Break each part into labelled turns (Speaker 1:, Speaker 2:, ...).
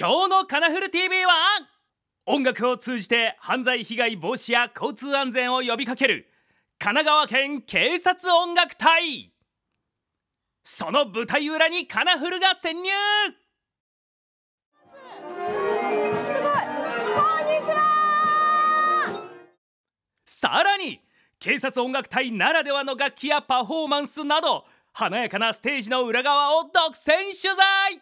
Speaker 1: 今日のカナフル TV は音楽を通じて犯罪被害防止や交通安全を呼びかける神奈川県警察音楽隊その舞台裏にカナフルが潜入さらに警察音楽隊ならではの楽器やパフォーマンスなど華やかなステージの裏側を独占取材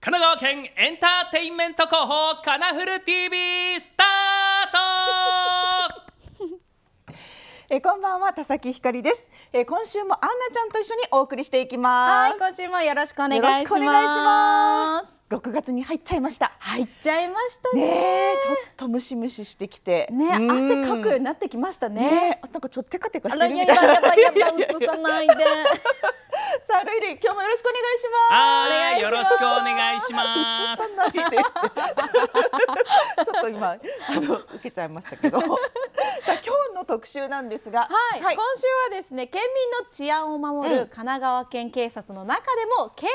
Speaker 1: 神奈川県エンターテインメント広報カナフル TV スタートえこんばんは田崎ひかり
Speaker 2: ですえ今週もアンナちゃんと一緒にお送りしていきますはい今週もよろしくお願いします6月に入っちゃいました入っちゃいましたねちょっとムシムシしてきてね、うん、汗かくようになってきましたねねなんかちょっとテカテカしてるみたいなやややややややややややさあルイルイ今日もよろしくお願いします。あよろ
Speaker 1: しくお願い
Speaker 2: します。ちょっと今あの受けちゃいましたけど。さあ今日の特集なんですが、はい、はい、今週はで
Speaker 3: すね県民の治安を守る神奈川県警察の中でも、うん、警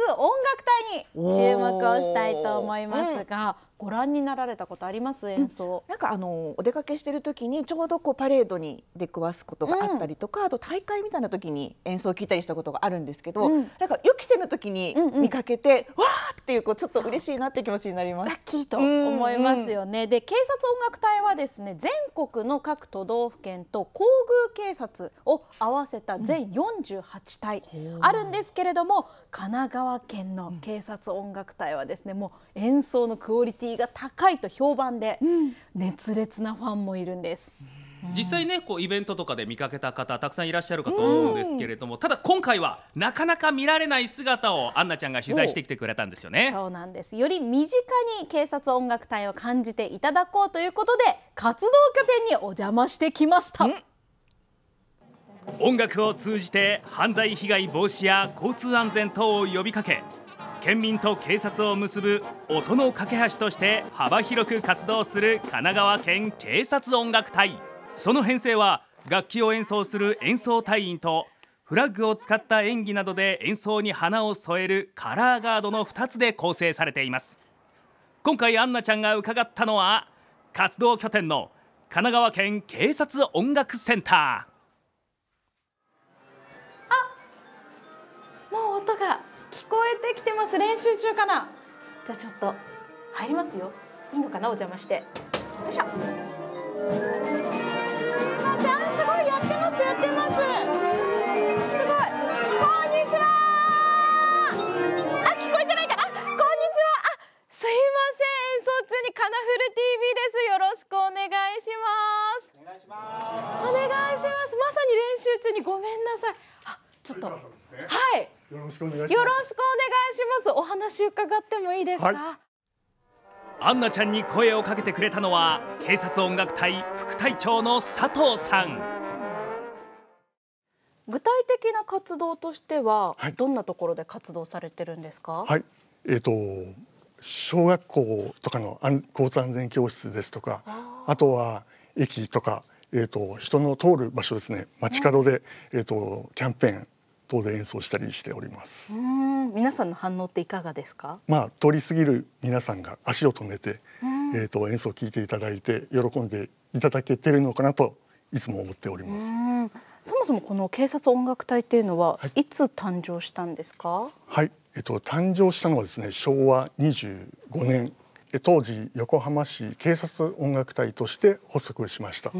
Speaker 3: 察音楽隊に注目をしたいと思いますが。うんご覧になられたことあります演
Speaker 2: 奏、うん、なんかあのお出かけしてる時にちょうどこうパレードに出くわすことがあったりとか、うん、あと大会みたいな時に演奏を聞いたりしたことがあるんですけど、うん、なんか予期せぬ時に見かけて、うんうん、わーっていうこうちょっと嬉しいなって気持ちになりますラッキ
Speaker 3: ーと思いますよね、うんで警察音楽隊はですね全国の各都道府県と皇宮警察を合わせた全48隊あるんですけれども、神奈川県の警察音楽隊はですねもう演奏のクオリティーが高いと評判で、熱烈なファンもいるんです。
Speaker 1: 実際ねこうイベントとかで見かけた方たくさんいらっしゃるかと思うんですけれども、うん、ただ今回はなかなか見られない姿をアンナちゃんが取材してきてくれたんですよねそうなん
Speaker 3: ですより身近に警察音楽隊を感じていただこうということで活動拠点にお邪魔してきました
Speaker 1: 音楽を通じて犯罪被害防止や交通安全等を呼びかけ県民と警察を結ぶ音の架け橋として幅広く活動する神奈川県警察音楽隊その編成は楽器を演奏する演奏隊員とフラッグを使った演技などで演奏に花を添えるカラーガードの2つで構成されています今回アンナちゃんが伺ったのは活動拠点の神奈川県警察音楽センター
Speaker 3: あもう音がこえてきてます練習中かなじゃあちょっと入りますよいいのかなお邪魔してよ
Speaker 2: いしょちゃんすごいやってますやってますすごいこんにちはあ聞
Speaker 3: こえてないかなこんにちはあすいません演奏中にカナフル TV ですよろしくお願いしますお願いしますお願いしますまさに練習中にごめんなさいちょっと、ね、はい
Speaker 4: よろしくお願いしますよろしくお願いしま
Speaker 3: すお話伺ってもいいですか、はい、
Speaker 1: アンナちゃんに声をかけてくれたのは警察音楽隊副隊長の佐藤さん
Speaker 3: 具体的な活動としては、はい、どんなところで活動されてるんですかは
Speaker 4: いえっ、ー、と小学校とかの交通安全教室ですとかあとは駅とかえーと、人の通る場所ですね街角で、うん、えーとキャンペーン方で演奏したりしております
Speaker 3: 皆さんの反応っていかがですか
Speaker 4: まあ通り過ぎる皆さんが足を止めて、えーと、演奏を聞いていただいて喜んでいただけてるのかなといつも思っており
Speaker 3: ますそもそもこの警察音楽隊っていうのは、はい、いつ誕生したんですか
Speaker 4: はい、えっと、誕生したのはですね昭和二十五年当時横浜市警察音楽隊として発足しましたそ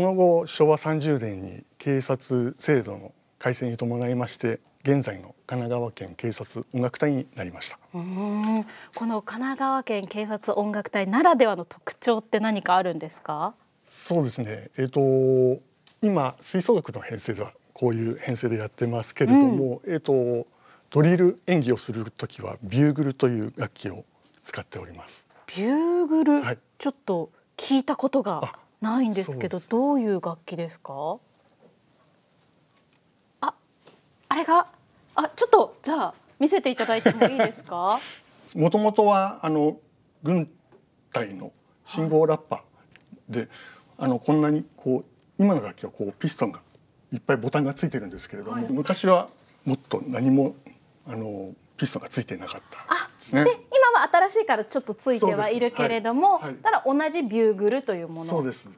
Speaker 4: の後昭和30年に警察制度の改正に伴いまして現在の神奈川県警察音楽隊になりました
Speaker 3: この神奈川県警察音楽隊ならではの特徴って何かあるんですか
Speaker 4: そうですねえっ、ー、と今吹奏楽の編成ではこういう編成でやってますけれども、うん、えっ、ー、とドリル演技をするときはビューグルという楽器を使っております
Speaker 3: ビューグル、はい、ちょっと聞いたことがないんですけどどういう楽器ですかあれがあちょっとじゃあ見せていただいてもいいですか
Speaker 4: もともとはあの軍隊の信号ラッパで、はい、あのこんなにこう今の楽器はこうピストンがいっぱいボタンがついてるんですけれども、はい、昔はもっと何もあのピストンがついてなかったですね。で
Speaker 3: 今は新しいからちょっとついてはいるけれども、はい、ただ同じビューグルというものそうです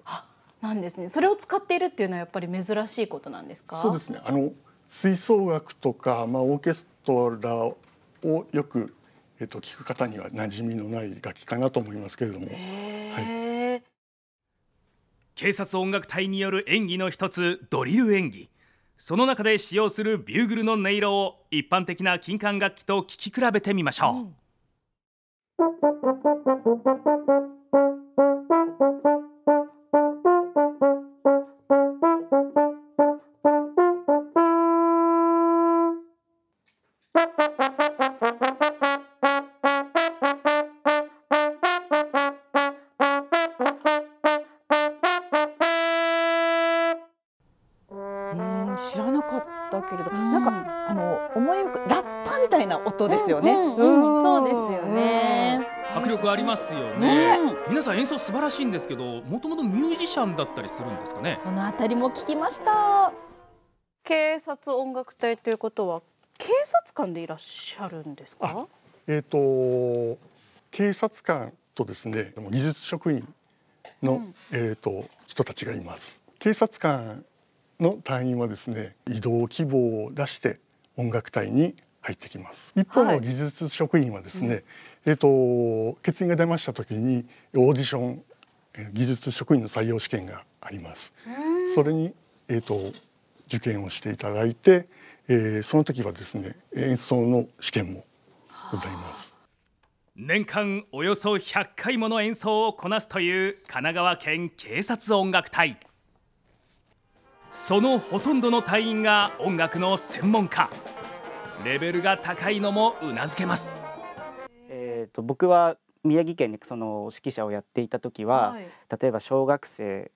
Speaker 3: なんですねそれを使っているっていうのはやっぱり珍しいことなんですかそうですね
Speaker 4: あの吹奏楽とか、まあ、オーケストラをよく、えっと聞く方には馴染みのない楽器かなと思いますけれども。はい、
Speaker 1: 警察音楽隊による演技の一つドリル演技その中で使用するビューグルの音色を一般的な金管楽器と聴き比べてみましょう。
Speaker 4: うん
Speaker 2: ことです
Speaker 1: よね。そうですよね。迫力ありますよね、ね、皆さん演奏素晴らしいんですけど、もともとミュージシャンだったりするんですかね。そのあた
Speaker 3: りも聞きました。警察音楽隊ということは警察官でいらっしゃるんです
Speaker 4: か。えっ、ー、と警察官とですね、技術職員の、うん、えっ、ー、と人たちがいます。警察官の隊員はですね、移動希望を出して音楽隊に入ってきます。一方の技術職員はですね、はい、えっ、ー、と欠員が出ました時にオーディション技術職員の採用試験があります。それにえっ、ー、と受験をしていただいて、えー、その時はですね演奏の試験もございます。
Speaker 1: 年間およそ100回もの演奏をこなすという神奈川県警察音楽隊そのほとんどの隊員が音楽の専門家レベルが高いのもうなずけます。
Speaker 5: えーと、と僕は宮城県でその指揮者をやっていた時は、はい、例えば小学生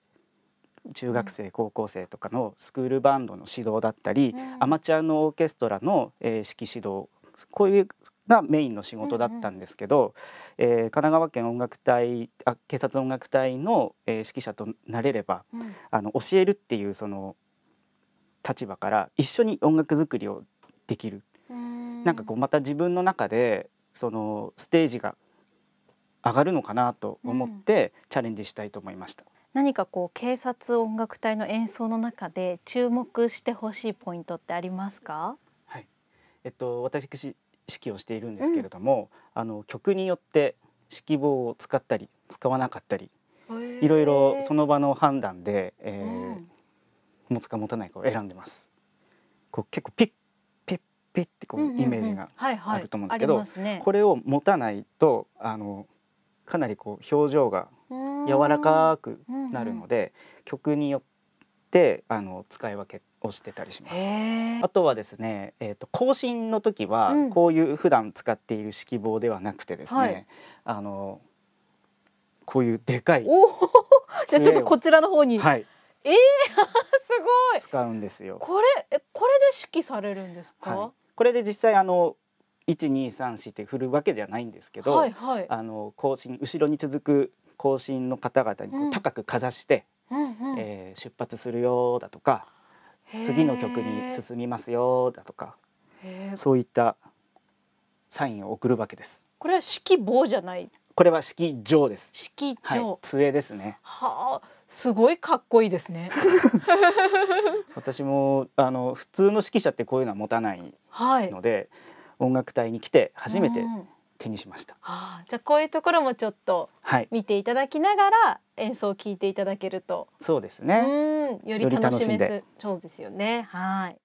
Speaker 5: 中学生、うん、高校生とかのスクールバンドの指導だったり、うん、アマチュアのオーケストラの、えー、指揮指導こういうがメインの仕事だったんですけど、うんうん、えー、神奈川県音楽隊あ警察音楽隊の、えー、指揮者となれれば、うん、あの教えるっていうその立場から一緒に音楽作りをできるなんかこうまた自分の中でそのステージが上がるのかなと思ってチャレンジしたいと思いました。
Speaker 3: 何かこう警察音楽隊の演奏の中で注目してほしいポイントってありますか？はい。
Speaker 5: えっと私指揮をしているんですけれども、うん、あの曲によって指揮棒を使ったり使わなかったり、いろいろその場の判断で、えー、うん、持つか持たないかを選んでます。こう結構ピッペッてこうイメージがあると思うんですけど、これを持たないとあのかなりこう表情が柔らかくなるので、曲によってあの使い分けをしてたりします。あとはですね、えーと、更新の時はこういう普段使っている指揮棒ではなくてですね、うんはい、あのこういうでかいじゃあちょっとこちらの方に、はい、
Speaker 3: えー、すごい使
Speaker 5: うんですよ。こ
Speaker 3: れこれで指揮されるんですか？はい
Speaker 5: これで実際あの一二三4って振るわけじゃないんですけど、はいはい、あの更新後ろに続く更新の方々に高くかざして、うんうんうん、えー、出発するよだとか次の曲に進みますよだとかそういったサインを送るわけです。
Speaker 3: これは指揮棒じゃない
Speaker 5: これは式場です。式場、はい、杖ですね。
Speaker 3: はあ、すごいかっこいいですね。
Speaker 5: 私もあの普通の指揮者ってこういうのは持たないので、はい、音楽隊に来て初めて手にしました。うん、あ
Speaker 3: じゃあこういうところもちょっと見ていただきながら演奏を聴いていただけると、
Speaker 5: そうですね。うん、より楽しめる
Speaker 3: そうですよ
Speaker 2: ね。はい。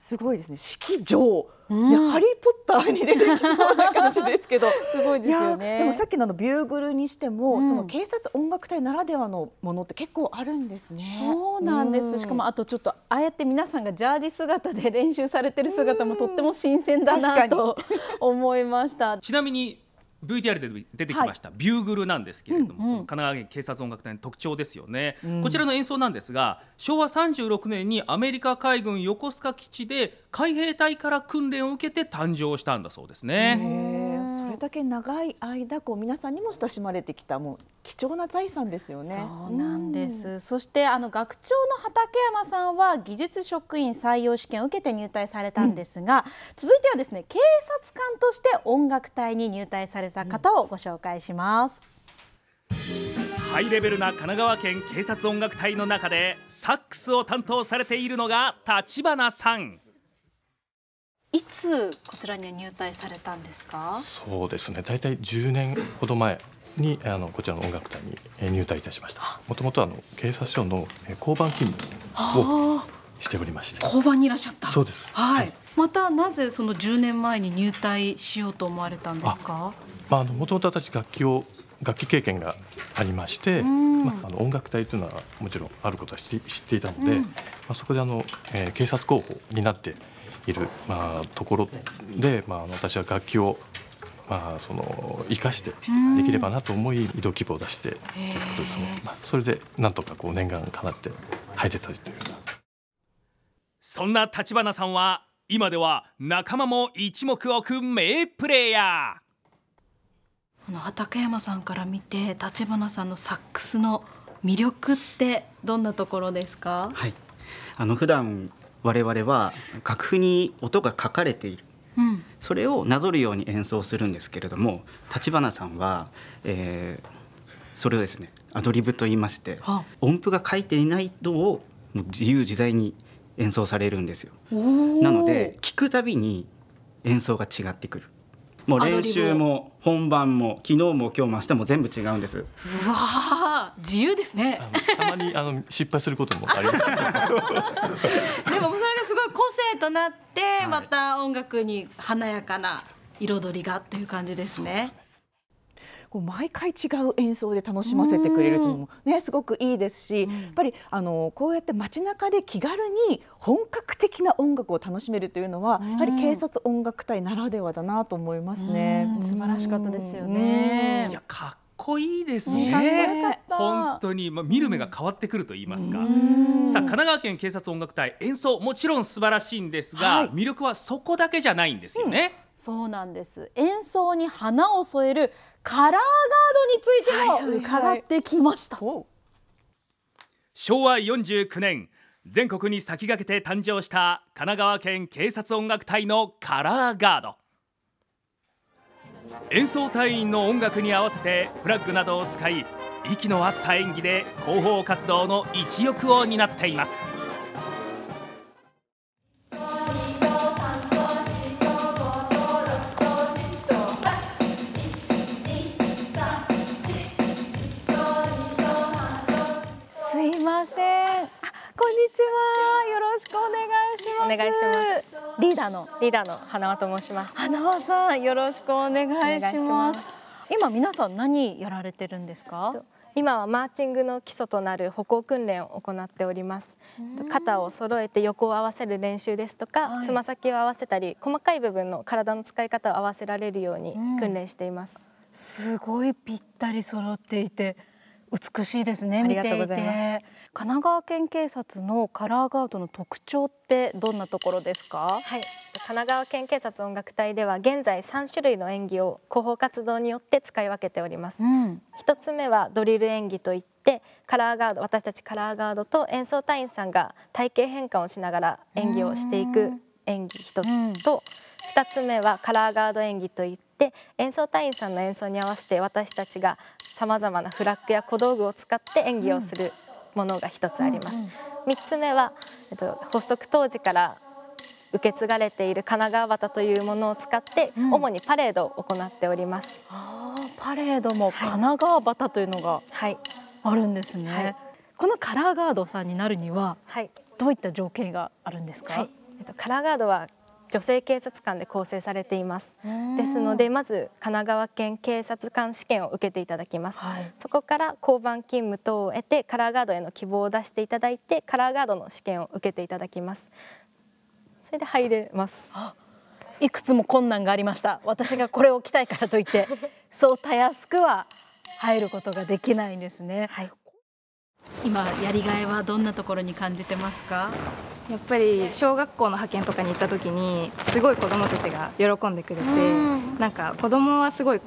Speaker 2: すごいですね。式場、うん、ハリーポッターに出てきそうな感じですけど、すごいですよね。でもさっきのあのビューグルにしても、うん、その警察音楽隊ならではのものって結構あるんですね。そうなんです。うん、しかもあとちょっとああや
Speaker 3: って皆さんがジャージ姿で練習されてる姿もとっても新鮮だなと思いました。
Speaker 1: ちなみに VTR で出てきました、はい、ビューグルなんですけれども、うんうん、神奈川県警察音楽隊の特徴ですよね、うん、こちらの演奏なんですが昭和36年にアメリカ海軍横須賀基地で海兵隊から訓練を受けて誕生したんだそうですね。
Speaker 2: それだけ長い間こう皆さんにも親しまれてきたもう貴重な財産ですよね。そうなんです。うん、そしてあの学長の畠山さんは技
Speaker 3: 術職員採用試験を受けて入隊されたんですが、うん、続いてはですね警察官として音楽隊に入隊された方をご紹介します。
Speaker 1: ハイレベルな神奈川県警察音楽隊の中でサックスを担当されているのが立花さん。
Speaker 3: いつこちらに入隊された
Speaker 6: んですか
Speaker 4: そうですね大体10年ほど前にあのこちらの音楽隊に入隊いたしましたもともとあの警察署の交番勤務をしておりまして交番にいらっしゃったそうです
Speaker 3: はい、はい、またなぜその10年前に入隊しようと思われたんですか
Speaker 4: まあ、あのもともと私楽器を楽器経験がありまして、まあ、あの音楽隊というのはもちろんあることは知っていたので、うん、まあ、そこであの、えー、警察候補になっている、まあ、ところで、まあ、私は楽器を、まあ、その生かしてできればなと思い移動希望を出してということですね、まあ、それでなんとかこう念願かなって入れたりというよ
Speaker 1: そんな立花さんは今では仲間も一目置く名プレーヤー。
Speaker 3: この畠山さんから見て立花さんのサックスの魅力ってどんなところですか、はい
Speaker 5: あの普段我々は楽譜に音が書かれている、うん、それをなぞるように演奏するんですけれども立花さんは、えー、それをですねアドリブと言いまして、はあ、音符が書いていないのをもう自由自在に演奏されるんですよ。
Speaker 4: なので
Speaker 5: 聞くたびに演奏が違ってくる。
Speaker 4: もう練習
Speaker 5: も本番も昨日も今日も明日も全部違うんですう
Speaker 3: わ自由ですね
Speaker 4: たまにあの失敗することもありますでもそれがす
Speaker 3: ごい個性となって、また音楽に華やかな
Speaker 2: 彩りがという感じですね。こう毎回違う演奏で楽しませてくれるというのも、ね、すごくいいですし、うん、やっぱりあのこうやって街中で気軽に本格的な音楽を楽しめるというのは、うん、やはり警察音楽隊ならではだなと思いますね。素
Speaker 3: 晴らしかったですよね。いやかっこいいですね。ね
Speaker 1: 本当に、まあ、見る目が変わってくると言いますか。さあ神奈川県警察音楽隊演奏もちろん素晴らしいんですが、はい、魅力はそこだけじゃないんですよね。う
Speaker 3: んそうなんです演奏に花を添えるカラーガードについても伺ってきました、はいはいはい、
Speaker 1: 昭和49年全国に先駆けて誕生した神奈川県警察音楽隊のカラーガード演奏隊員の音楽に合わせてフラッグなどを使い息の合った演技で広報活動の一翼を担っています
Speaker 3: ません。あ、こんにちは。よろしくお願いします。お願いします。リーダーのリーダーの花輪と申します。花輪さん、よろしくお願いします。今皆さん何やられてるんですか？今
Speaker 7: はマーチングの基礎となる歩行訓練を行っております肩を揃えて横を合わせる練習ですとかつま、はい、先を合わせたり細かい部分の体の使い方を合わせられるように訓練しています、
Speaker 3: すごいぴったり揃っていて美しいですねありがとうございます神奈川県警察のカラーガードの特徴ってどんなところですか、
Speaker 7: はい、神奈川県警察音楽隊では現在3種類の演技を広報活動によって使い分けております、うん、1つ目はドリル演技といってカラーガード私たちカラーガードと演奏隊員さんが体型変換をしながら演技をしていく演技1つと、う2つ目はカラーガード演技といって演奏隊員さんの演奏に合わせて私たちがさまざまなフラッグや小道具を使って演技をするものが一つあります。三、つ目は、えっと、発足当時から受け継がれている神奈川端というものを使って、主にパ
Speaker 3: レードを行っております。ああ、パレードも神奈川端というのがあるんですね。はいはい、このカラーガードさんになるには、はい、どういった条件があるんですか。は
Speaker 7: い、えっと、カラーガードは女性警察官で構成されていますですのでまず神奈川県警察官試験を受けていただきます、はい、そこから交番勤務等を得てカラーガードへの希望を出していただいてカラーガードの試験を受けていただきま
Speaker 3: すそれで入れますいくつも困難がありました私がこれを着たいからといって そうたやすくは入ることができないんですね、はい、今やりがいはどんなところに感じてますかやっ
Speaker 7: ぱり小学校の派遣とかに行った時にすごい子どもたちが喜んでくれて、なんか子どもはすごい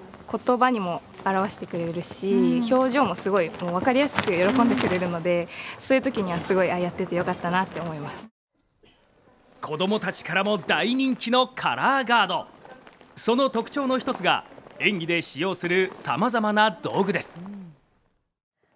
Speaker 7: 言葉にも表してくれるし、表情もすごいもう分かりやすく喜んでくれるので、そういう時にはすごいあやっててよかったなって思います
Speaker 1: 子どもたちからも大人気のカラーガードその特徴の一つが演技で使用するさまざまな道具です、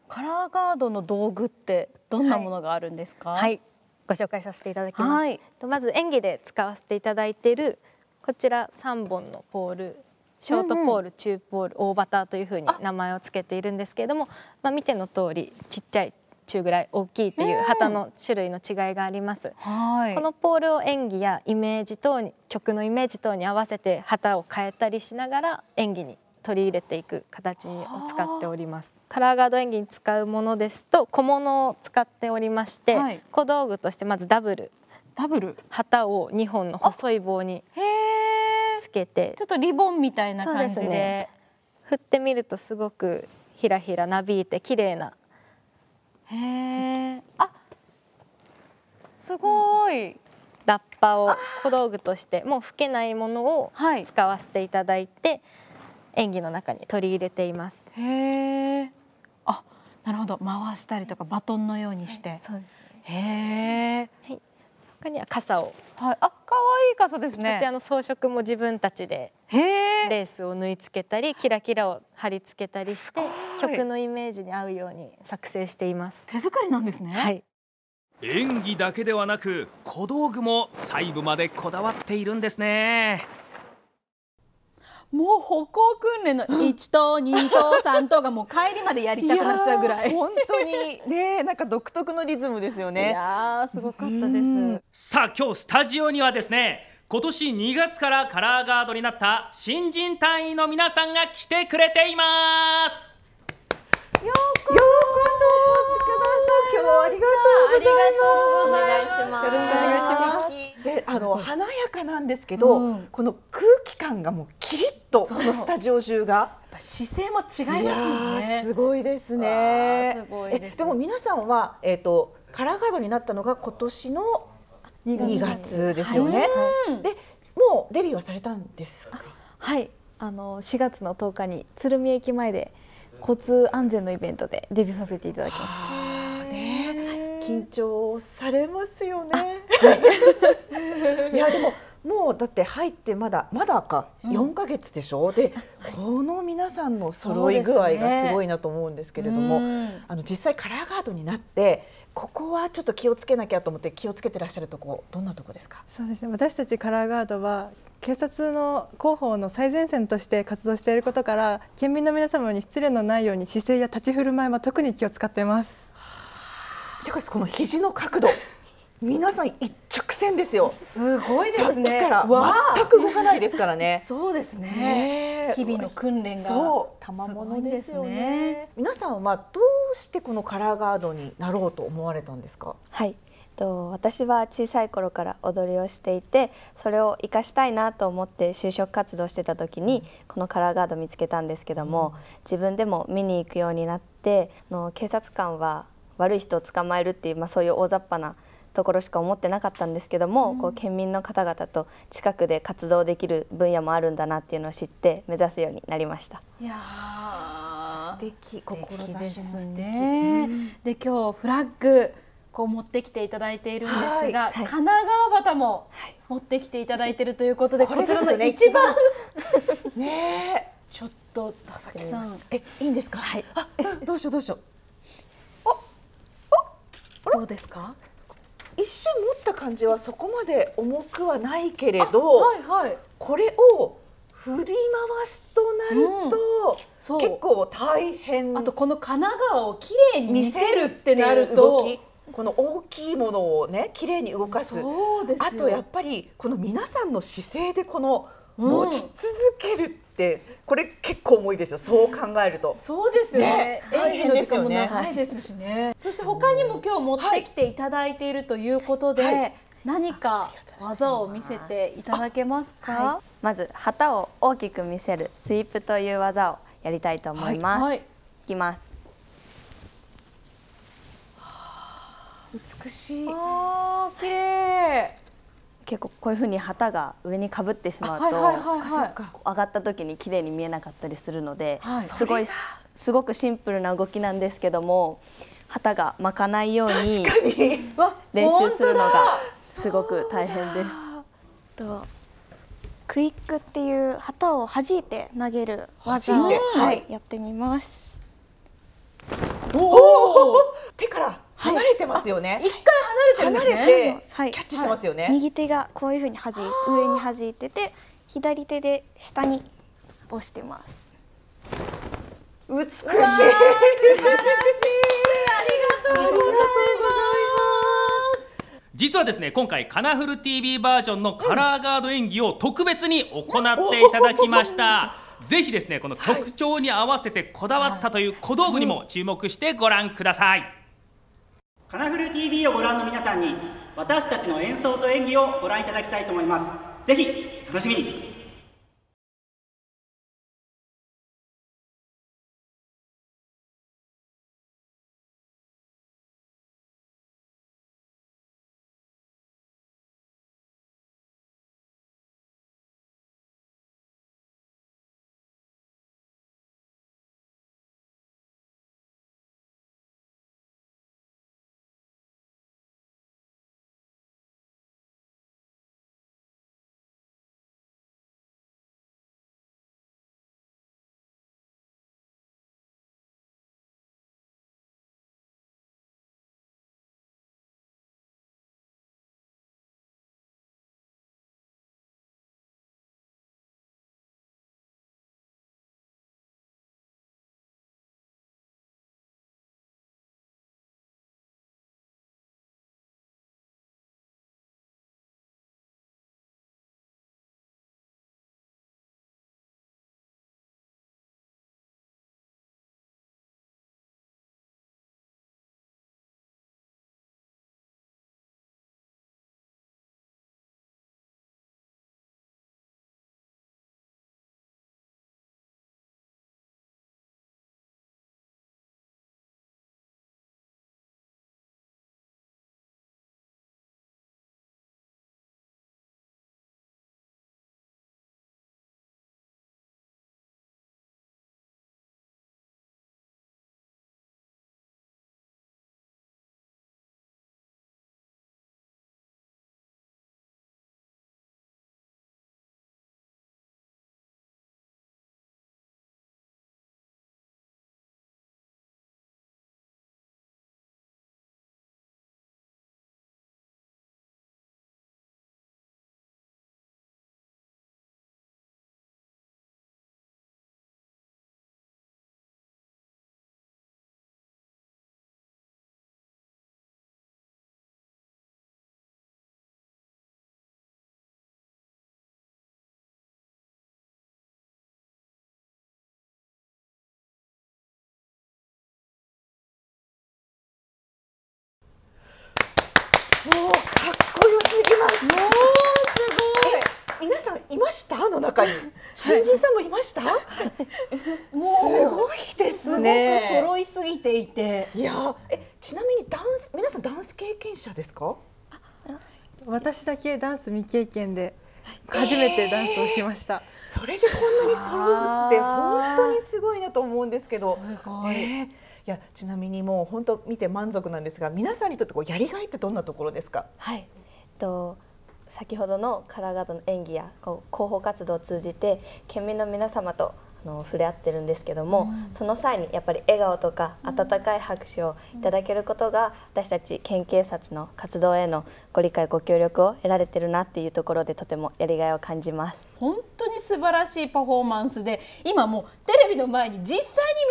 Speaker 3: カラーガードの道具ってどんなものがあるんですか、はい、はいご紹介させていただきます、はい、
Speaker 7: まず演技で使わせていただいているこちら3本のポールショートポール、うんうん、中ポール大バターというふうに名前を付けているんですけれども、まあ、見ての通りちっちゃい中ぐらい大きいという旗の種類の違いがあります、う
Speaker 3: ん、この
Speaker 7: ポールを演技やイメージ等に曲のイメージ等に合わせて旗を変えたりしながら演技に取り入れていく形を使っておりますカラーガード演技に使うものですと小物を使っておりまして、はい、小道具としてまずダブルダブル旗を2本の細い棒につけてちょっとリボンみたいな感じで、ね、振ってみるとすごくひらひらなびいて綺麗な
Speaker 3: へえあすご
Speaker 7: い、ラッパを小道具としてもう吹けないものを使わせていただいて、演技の中に取り入れています。
Speaker 3: へーあなるほど回したりとかバトンのようにして。はい、そうですね、へー、はい他には傘を、はい、あ可愛い傘ですねこちらの
Speaker 7: 装飾も自分たちでレースを縫い付けたりキラキラを貼り付けたりして曲のイメージに合うように作成しています手作りなんですね、はい、
Speaker 1: 演技だけではなく小道具も細部までこだわっているんですね
Speaker 3: もう歩行訓練の1等2等3等がもう帰りまでやりたくなっちゃうぐらい本当に
Speaker 2: ねなんか独特のリズムですよねいやすごかったで
Speaker 1: すさあ今日スタジオにはですね今年2月からカラーガードになった新人隊員の皆さんが来てくれています
Speaker 3: ようこそお越しください
Speaker 2: 今日はありがとうございますよろしくお願いしますであの華やかなんですけど、うん、この空気感がもうキリッとこのスタジオ中が姿勢も違いますもんねすごいですねすごいですでも皆さんはえっ、ー、とカラーガードになったのが今年の
Speaker 5: 2月ですよね、はい、で
Speaker 2: もうデビューはされたんですかは
Speaker 7: いあの4月の10日に鶴見駅前で交通安全のイベントでデビ
Speaker 2: ューさせていただきました。ね、緊張されますよね。
Speaker 5: はい、いやでも。
Speaker 2: もうだって入ってまだまだか四か月でしょ、うん、でこの皆さんの揃い具合がすごいなと思うんですけれども、ね、あの実際カラーガードになってここはちょっと気をつけなきゃと思って気をつけてらっしゃるところどんなところですか
Speaker 7: そうですね私たちカラーガードは警察の広報の最前線として活動していることから県民の皆様に失礼のないように姿勢や立ち振る舞いは特に
Speaker 2: 気を使っています。てかこの肘の角度皆さん一直線ですよ。すごいですね。全く動かないですからね。そうですね。日々の訓練が賜物ですよね。ね皆さんはどうしてこのカラーガードになろうと思われたんですか。
Speaker 6: はい。と私は小さい頃から踊りをしていてそれを生かしたいなと思って就職活動してた時にこのカラーガード見つけたんですけども自分でも見に行くようになっての警察官は悪い人を捕まえるっていう、まあ、そういう大雑把なところしか思ってなかったんですけども、うん、こう県民の方々と近くで活動できる分野もあるんだなっていうのを知って目指すようになりました。
Speaker 3: いや素敵志ですね。で今日フラッグこう持ってきていただいているんですが、神奈川端も持ってきていただいているということで、こちらの一番
Speaker 2: ねえちょっと田崎さんえいいんですか、はい、あどうしようどうしようああどうですか一瞬持った感じはそこまで重くはないけれど、はいはい、これを振り回すとなると、うん、結構大変あとこの神奈川をきれいに見せるってなるとこの大きいものをね綺麗に動かすあとやっぱりこの皆さんの姿勢でこの持ち続けるって、うん、これ結構重いですよそう考えるとそうですよね、ね、演技の時間も長
Speaker 3: いですしね、はい、そして他にも今日持ってきていただいているということで、はい何か技を見せていただけますか、
Speaker 6: まず旗を大きく見せるスイープという技をやりたいと思います、いきます美しいあ綺麗結構こういうふうに旗が上にかぶってしまうと、はいはい、上がった時に綺麗に見えなかったりするので、はい、すごいすごくシンプルな動きなんですけども旗が巻かないように練習するのがすごく大変です。とクイックっていう旗を弾いて投げる技を、はい、やってみます。
Speaker 2: おお手から離れてますよね。一、回離れてるんです
Speaker 6: ね。はい、キャッチしてますよね。右手がこういうふうに弾上に弾いてて、左手で下に押してます。
Speaker 1: 美
Speaker 2: し
Speaker 6: い。
Speaker 1: 素晴らしい。ありがとうございます。実はですね、今回カナフル TV バージョンのカラーガード演技を特別に行っていただきました。ぜひですねこの曲調に合わせてこだわったという小道具にも注目してご覧ください。
Speaker 5: カナフル TV をご覧の皆さんに私たちの演奏と演技をご覧いただきたいと思いますぜひ楽しみに
Speaker 2: 中に新人さんもいました。はい、すごいですね。すごく揃いすぎていて。いや、え、ちなみにダンス、皆さんダンス経験者ですか。私だけダンス未経験で。初めてダンスをしました、えー、それでこんなに揃うって本当にすごいなと思うんですけどすごい、えー、いやちなみにもう本当見て満足なんですが皆さんにとってこうやりがいってどんなところですかはい
Speaker 6: と先ほどのカラーガードの演技やこう広報活動を通じて県民の皆様とあの触れ合ってるんですけども、うん、その際にやっぱり笑顔とか温かい拍手をいただけることが私たち県警察の活動へのご理解ご協力を得られてるなっていうところでとてもやりがいを感じます。
Speaker 3: 本当に素晴らしいパフォーマンスで今もうテレビの前に実際に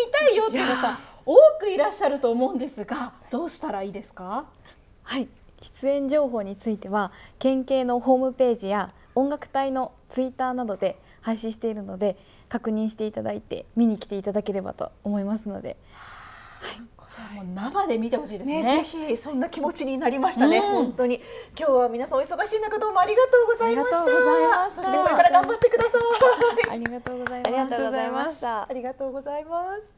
Speaker 3: 見たいよって方多くいらっしゃると思うんですがどうしたらいいですかはい出演情報については
Speaker 7: 県警のホームページや音楽隊のツイッターなどで配信しているので確認していただいて見に来ていただければと思いますので。は
Speaker 2: いこれはもう生で見てほしいですね、ね、ぜひそんな気持ちになりましたね、うん、本当に今日は皆さんお忙しい中どうもありがとうございましたそしてこれから頑張ってください ありがとうございましたありがとうございました